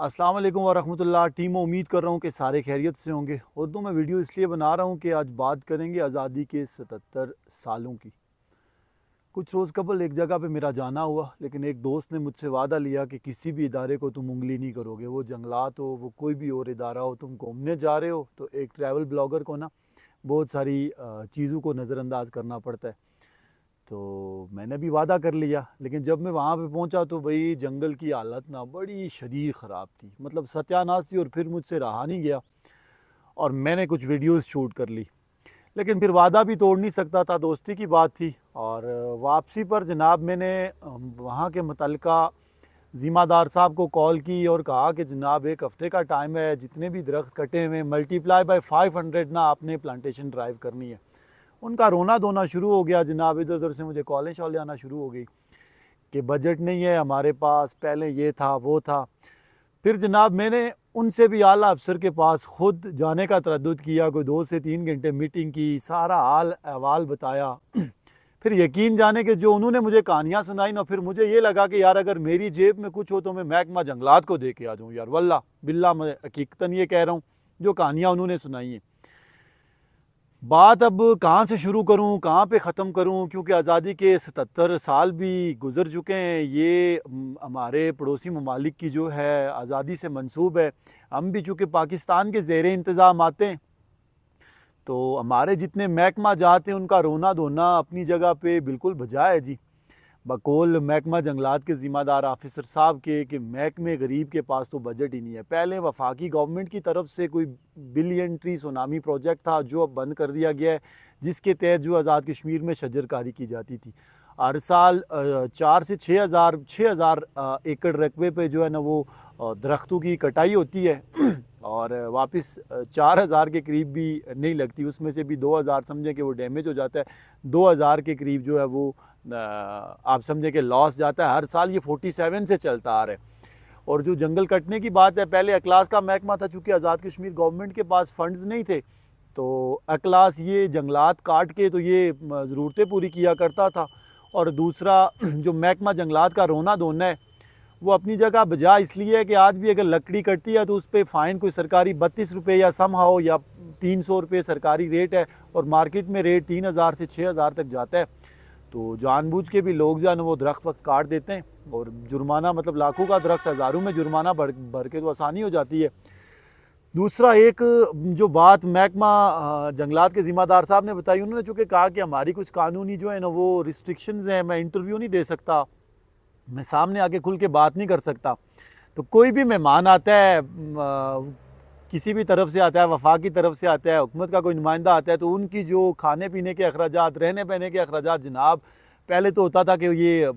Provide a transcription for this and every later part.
अस्सलाम वालेकुम वरहमतुल्लाह टीम उम्मीद कर रहा हूँ कि सारे खैरियत से होंगे उर्दू में वीडियो इसलिए बना रहा हूँ कि आज बात करेंगे आज़ादी के सतहत्तर सालों की कुछ रोज़ कबल एक जगह पे मेरा जाना हुआ लेकिन एक दोस्त ने मुझसे वादा लिया कि किसी भी इदारे को तुम उंगली नहीं करोगे वो जंगलात हो वो कोई भी और इदारा हो तुम घूमने जा रहे हो तो एक ट्रैवल ब्लॉगर को ना बहुत सारी चीज़ों को नज़रअंदाज करना पड़ता है तो मैंने भी वादा कर लिया लेकिन जब मैं वहाँ पे पहुँचा तो भाई जंगल की हालत ना बड़ी शरीर ख़राब थी मतलब सत्यानाश थी और फिर मुझसे रहा नहीं गया और मैंने कुछ वीडियोस शूट कर ली लेकिन फिर वादा भी तोड़ नहीं सकता था दोस्ती की बात थी और वापसी पर जनाब मैंने वहाँ के मुतल ज़िम्मेदार साहब को कॉल की और कहा कि जनाब एक हफ़्ते का टाइम है जितने भी दरख्त कटे हुए मल्टीप्लाई बाई फाइव हंड्रेड ना आपने प्लानेशन ड्राइव करनी है उनका रोना धोना शुरू हो गया जनाब इधर उधर से मुझे कॉलेज शॉलें आना शुरू हो गई कि बजट नहीं है हमारे पास पहले ये था वो था फिर जनाब मैंने उनसे भी आला अफसर के पास ख़ुद जाने का तरद किया कोई दो से तीन घंटे मीटिंग की सारा हाल अहवाल बताया फिर यकीन जाने के जो उन्होंने मुझे कहानियाँ सुनाई ना फिर मुझे ये लगा कि यार अगर मेरी जेब में कुछ हो तो मैं महकमा जंगलात को दे के आ जाऊँ यार वल्ला बिल्ला मैं हकीकता ये कह रहा हूँ जो कहानियाँ उन्होंने सुनाई हैं बात अब कहाँ से शुरू करूँ कहाँ पे ख़त्म करूँ क्योंकि आज़ादी के सतर साल भी गुज़र चुके हैं ये हमारे पड़ोसी ममालिक की जो है आज़ादी से मनसूब है हम भी चूँकि पाकिस्तान के जेर इंतज़ाम आते हैं तो हमारे जितने महकमा जाते हैं उनका रोना धोना अपनी जगह पे बिल्कुल बजाय है जी बकोल महकमा जंगलात के ज़िम्मेदार आफिसर साहब के कि महकमे गरीब के पास तो बजट ही नहीं है पहले वफाकी गवर्नमेंट की तरफ से कोई बिलियन ट्री सोनामी प्रोजेक्ट था जो अब बंद कर दिया गया है जिसके तहत जो आज़ाद कश्मीर में शजरकारी की जाती थी हर साल चार से छः हज़ार छः हज़ार एकड़ रकबे पर जो है ना वो दरख्तों की कटाई होती है और वापस चार हज़ार के करीब भी नहीं लगती उसमें से भी दो हज़ार समझें कि वो डैमेज हो जाता है दो हज़ार के करीब जो है वो आप समझें कि लॉस जाता है हर साल ये फोर्टी सेवन से चलता आ रहा है और जो जंगल कटने की बात है पहले अकलास का महकमा था चूँकि आज़ाद कश्मीर गवर्नमेंट के पास फंड्स नहीं थे तो अकलास ये जंगलात काट के तो ये ज़रूरतें पूरी किया करता था और दूसरा जो महकमा जंगलात का रोना धोना है वो अपनी जगह बजा इसलिए है कि आज भी अगर लकड़ी कटती है तो उस पर फ़ाइन कोई सरकारी बत्तीस रुपये या सम हाओ या तीन सौ रुपये सरकारी रेट है और मार्केट में रेट तीन हज़ार से छः हज़ार तक जाता है तो जानबूझ के भी लोग जो है ना वो दरख्त वक्त काट देते हैं और जुर्माना मतलब लाखों का दरख्त हज़ारों में जुर्माना भर भर के तो आसानी हो जाती है दूसरा एक जो बात महकमा जंगलात के ज़िम्मेदार साहब ने बताई उन्होंने चूँकि कहा कि हमारी कुछ कानूनी जो है ना वो रिस्ट्रिक्शन हैं मैं इंटरव्यू नहीं दे सकता मैं सामने आके खुल के बात नहीं कर सकता तो कोई भी मेहमान आता है आ, किसी भी तरफ से आता है वफा की तरफ से आता है हुकूमत का कोई नुमाइंदा आता है तो उनकी जो खाने पीने के अखराज रहने पहने के अखराज जनाब पहले तो होता था कि ये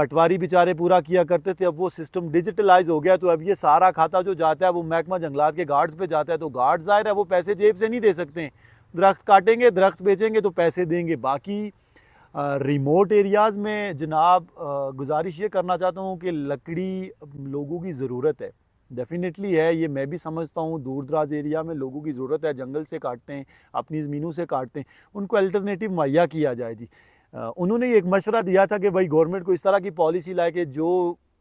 पटवारी बेचारे पूरा किया करते थे अब वो सिस्टम डिजिटलाइज हो गया तो अब ये सारा खाता जो जाता है वो महकमा जंगलात के गार्ड्स पे जाता है तो गार्ड ज़ाहिर है वो पैसे जेब से नहीं दे सकते दरख्त काटेंगे दरख्त बेचेंगे तो पैसे देंगे बाकी रिमोट एरियाज़ में जनाब गुजारिश ये करना चाहता हूँ कि लकड़ी लोगों की ज़रूरत है डेफिनेटली है ये मैं भी समझता हूँ दूर दराज एरिया में लोगों की ज़रूरत है जंगल से काटते हैं अपनी ज़मीनों से काटते हैं उनको अल्टरनेटिव मुहैया किया जाए जी उन्होंने एक मशवरा दिया था कि भाई गवर्नमेंट को इस तरह की पॉलिसी लाए कि जो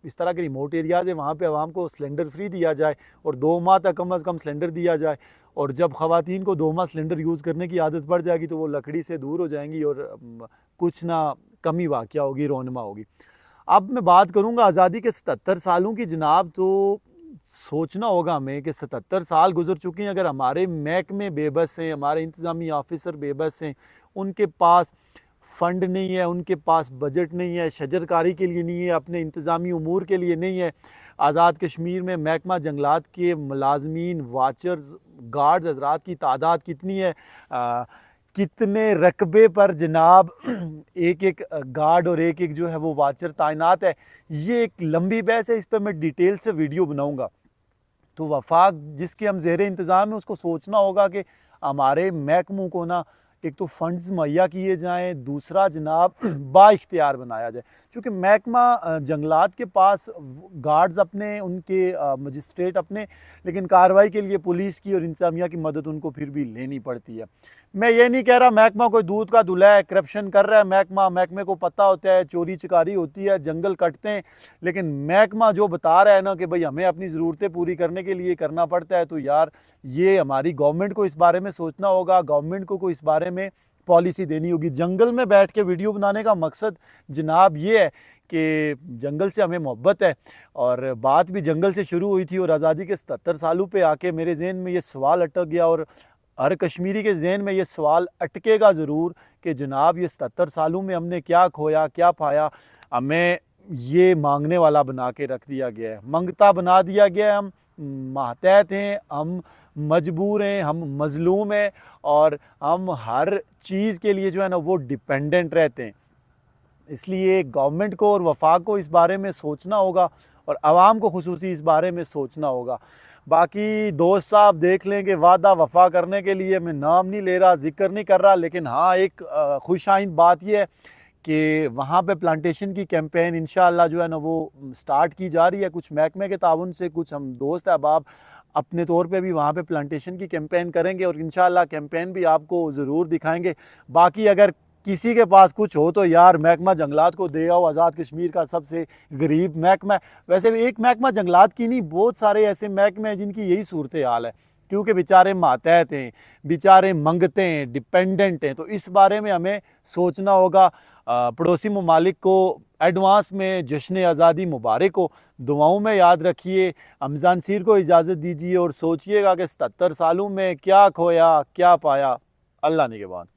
इस तरह के रिमोट एरियाज़ है वहाँ पर आवाम को सिलेंडर फ्री दिया जाए और दो माह तक कम अज़ कम सिलेंडर दिया जाए और जब ख़वान को दो माह सिलेंडर यूज़ करने की आदत पड़ जाएगी तो वो लकड़ी से दूर हो जाएंगी और कुछ ना कमी वाक़ होगी रोनमा होगी अब मैं बात करूँगा आज़ादी के सतर सालों की जनाब तो सोचना होगा हमें कि सतर साल गुजर चुके हैं अगर हमारे महकमे बेबस हैं हमारे इंतज़ामी ऑफिसर बेबस हैं उनके पास फ़ंड नहीं है उनके पास बजट नहीं है शजरकारी के लिए नहीं है अपने इंतज़ामी अमूर के लिए नहीं है आज़ाद कश्मीर में महकमा जंगलात के मलाजमीन वाचर्स गार्ड्स हजरात की तादाद कितनी है आ, कितने रकबे पर जनाब एक एक गार्ड और एक एक जो है वो वाचर तैनात है ये एक लंबी बहस है इस पर मैं डिटेल से वीडियो बनाऊँगा तो वफाक जिसके हम जेर इंतज़ाम है उसको सोचना होगा कि हमारे महकमों को ना एक तो फंड्स मुहैया किए जाएँ दूसरा जनाब बाख्तियार बनाया जाए क्योंकि महकमा जंगलात के पास गार्ड्स अपने उनके मजिस्ट्रेट अपने लेकिन कार्रवाई के लिए पुलिस की और इंतजामिया की मदद उनको फिर भी लेनी पड़ती है मैं ये नहीं कह रहा महकमा कोई दूध का दुल्हा है करप्शन कर रहा है महकमा महकमे को पता होता है चोरी चकारी होती है जंगल कटते हैं लेकिन महकमा जो बता रहा है ना कि भाई हमें अपनी ज़रूरतें पूरी करने के लिए करना पड़ता है तो यार ये हमारी गवर्नमेंट को इस बारे में सोचना होगा गवर्नमेंट को कोई इस बारे में में पॉलिसी देनी होगी जंगल में बैठ के वीडियो बनाने का मकसद जनाब ये है कि जंगल से हमें मोहब्बत है और बात भी जंगल से शुरू हुई थी और आज़ादी के सतर सालों पे आके मेरे जहन में ये सवाल अटक गया और हर कश्मीरी के जहन में ये सवाल अटकेगा ज़रूर कि जनाब ये सतर सालों में हमने क्या खोया क्या पाया हमें ये मांगने वाला बना के रख दिया गया है मंगता बना दिया गया है हम मातहत हैं हम मजबूर हैं हम मजलूम हैं और हम हर चीज़ के लिए जो है ना वो डिपेंडेंट रहते हैं इसलिए गवर्नमेंट को और वफाक को इस बारे में सोचना होगा और आवाम को खसूस इस बारे में सोचना होगा बाकी दोस्त साहब देख लें कि वादा वफा करने के लिए मैं नाम नहीं ले रहा जिक्र नहीं कर रहा लेकिन हाँ एक खुश आइंद बात यह है कि वहाँ पे प्लांटेशन की कैंपेन इन जो है ना वो स्टार्ट की जा रही है कुछ महकमे के ताउन से कुछ हम दोस्त अहबाब अपने तौर पे भी वहाँ पे प्लांटेशन की कैंपेन करेंगे और इन कैंपेन भी आपको ज़रूर दिखाएंगे बाकी अगर किसी के पास कुछ हो तो यार महकमा जंगलात को दे आओ आज़ाद कश्मीर का सबसे गरीब महकमा वैसे भी एक महकमा जंगलात की नहीं बहुत सारे ऐसे महकमे हैं जिनकी यही सूरत हाल है क्योंकि बेचारे मातहत हैं बेचारे मंगते हैं डिपेंडेंट हैं तो इस बारे में हमें सोचना होगा पड़ोसी ममालिक को एडवांस में जश्न आज़ादी मुबारक हो दुआओं में याद रखिए रमजान सिर को इजाज़त दीजिए और सोचिएगा कि सतर सालों में क्या खोया क्या पाया अल्लाह ने के बाद